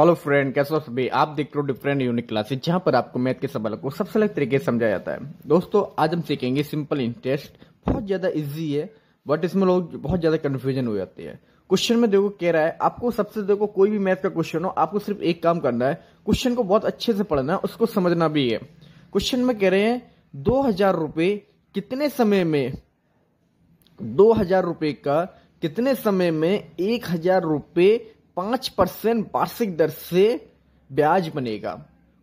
hello friend कैसे हो सभी आप देख रहे हो डिफरेंट यूनिक क्लासेस जहां पर आपको मैथ के सवाल को सबसे अलग तरीके से समझाया जाता है दोस्तों आज हम सीखेंगे सिंपल इंटरेस्ट बहुत ज़्यादा इजी है बट इसमें लोग बहुत ज़्यादा कन्फ्यूजन हो जाती है क्वेश्चन में देखो कह रहा है आपको सबसे देखो कोई भी मैथ का क्वेश्चन हो आपको सिर्फ एक काम करना है क्वेश्चन को बहुत अच्छे से पढ़ना है उसको समझना भी है क्वेश्चन में कह रहे हैं दो हजार रुपये कितने समय में दो हजार रुपये का कितने समय में एक हजार रुपये पांच परसेंट वार्षिक दर से ब्याज बनेगा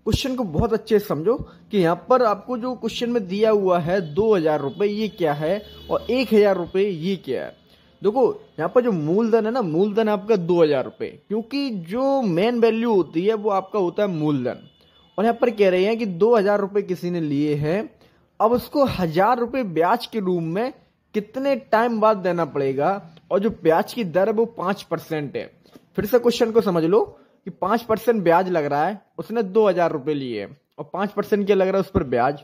क्वेश्चन को बहुत अच्छे समझो कि यहाँ पर आपको जो क्वेश्चन में दिया हुआ है दो हजार रुपये ये क्या है और एक हजार रुपये ये क्या है देखो यहाँ पर जो मूलधन है ना मूलधन आपका दो हजार रुपये क्योंकि जो मेन वैल्यू होती है वो आपका होता है मूलधन और यहाँ पर कह रहे हैं कि दो हजार रुपये किसी ने लिए हैं अब उसको हजार रुपये ब्याज के रूप में कितने टाइम बाद देना पड़ेगा और जो ब्याज की दर है वो पांच परसेंट है फिर से क्वेश्चन को समझ लो कि पांच परसेंट ब्याज लग रहा है उसने दो हजार रुपए लिए और पांच परसेंट क्या लग रहा है उस पर ब्याज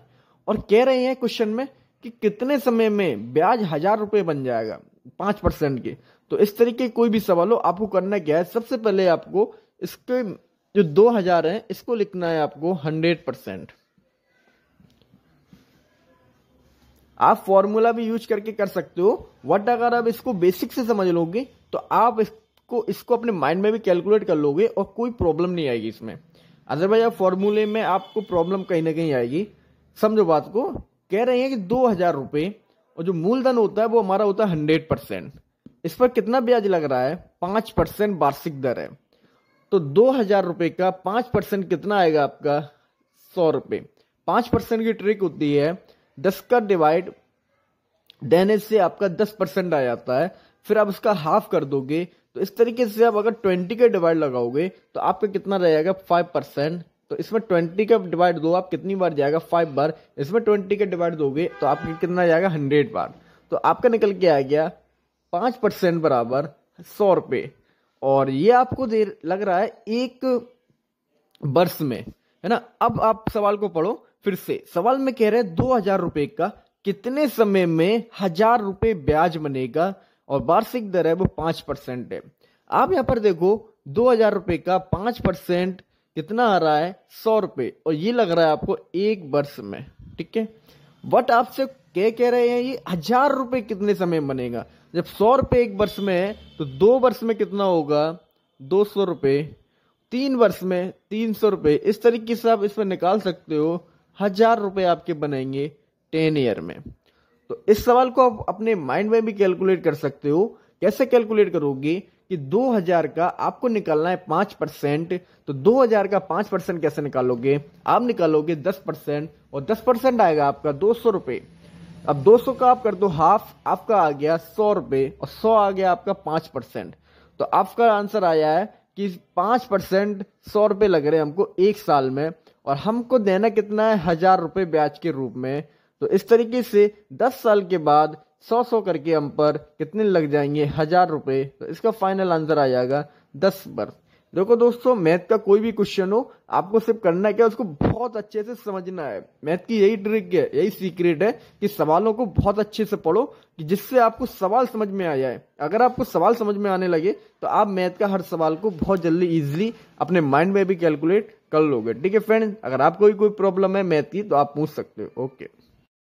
और कह रहे हैं क्वेश्चन में कि कितने समय में ब्याज हजार रुपए बन जाएगा पांच परसेंट के तो इस तरीके कोई भी सवाल हो आपको करना क्या है सबसे पहले आपको इसके जो दो हजार है इसको लिखना है आपको हंड्रेड परसेंट आप फॉर्मूला भी यूज करके कर सकते हो वट अगर आप इसको बेसिक से समझ लोगे तो आप इस को इसको अपने माइंड में भी कैलकुलेट कर लोगे और कोई प्रॉब्लम नहीं आएगी इसमें अदरवाइज आप फॉर्मूले में आपको प्रॉब्लम कहीं ना कहीं आएगी समझो बात को कह रहे हैं कि दो हजार रुपये और जो मूलधन होता है वो हमारा होता है हंड्रेड परसेंट इस पर कितना ब्याज लग रहा है पांच परसेंट वार्षिक दर है तो दो हजार रुपये का पांच परसेंट कितना आएगा आपका सौ रुपये पांच परसेंट की ट्रिक होती है दस का डिवाइड देने से आपका दस परसेंट आ जाता है फिर आप इसका हाफ कर दोगे तो इस तरीके से आप अगर ट्वेंटी का डिवाइड लगाओगे तो आपका कितना रहेगा फाइव परसेंट तो इसमें ट्वेंटी का डिवाइड दो आप कितनी बार जाएगा फाइव बार इसमें ट्वेंटी का डिवाइड दोगे तो आपका कितना जाएगा हंड्रेड बार तो आपका निकल के आ गया पाँच परसेंट बराबर सौ रुपये और ये आपको दे लग रहा है एक वर्ष में है ना अब आप सवाल को पढ़ो फिर से सवाल में कह रहे हैं दो हजार रुपये का कितने समय में हजार रुपये ब्याज बनेगा और वार्षिक दर है वो पांच परसेंट है आप यहाँ पर देखो दो हजार रुपए का पांच परसेंट कितना आ रहा है सौ रुपए और ये लग रहा है आपको एक वर्ष में ठीक है बट आपसे क्या कह रहे हैं ये हजार रुपए कितने समय में बनेगा जब सौ रुपए एक वर्ष में है तो दो वर्ष में कितना होगा दो सौ रुपये तीन वर्ष में तीन सौ रुपए इस तरीके से आप इसमें निकाल सकते हो हजार रुपए आपके बनेंगे टेन ईयर में तो इस सवाल को आप अपने माइंड में भी कैलकुलेट कर सकते हो कैसे कैलकुलेट करोगे कि 2000 का आपको निकालना है पांच परसेंट तो 2000 का पांच परसेंट कैसे निकालोगे आप निकालोगे 10 परसेंट और 10 परसेंट आएगा आपका दो सौ रुपए अब 200 का आप कर दो हाफ आपका आ गया सौ रुपए और सौ आ गया आपका पांच परसेंट तो आपका आंसर आया है कि पांच परसेंट सौ रुपए लग रहे हैं हमको एक साल में और हमको देना कितना है हजार रुपए ब्याज के रूप में तो इस तरीके से 10 साल के बाद सौ सौ करके हम पर कितने लग जाएंगे हजार रुपये तो इसका फाइनल आंसर आ जाएगा दस पर देखो दोस्तों मैथ का कोई भी क्वेश्चन हो आपको सिर्फ करना क्या उसको बहुत अच्छे से समझना है मैथ की यही ट्रिक है यही सीक्रेट है कि सवालों को बहुत अच्छे से पढ़ो कि जिससे आपको सवाल समझ में आ जाए अगर आपको सवाल समझ में आने लगे तो आप मैथ का हर सवाल को बहुत जल्दी इजिली अपने माइंड में भी कैलकुलेट कर लोगे ठीक है फ्रेंड अगर आपको भी कोई प्रॉब्लम है मैथ की तो आप पूछ सकते हो ओके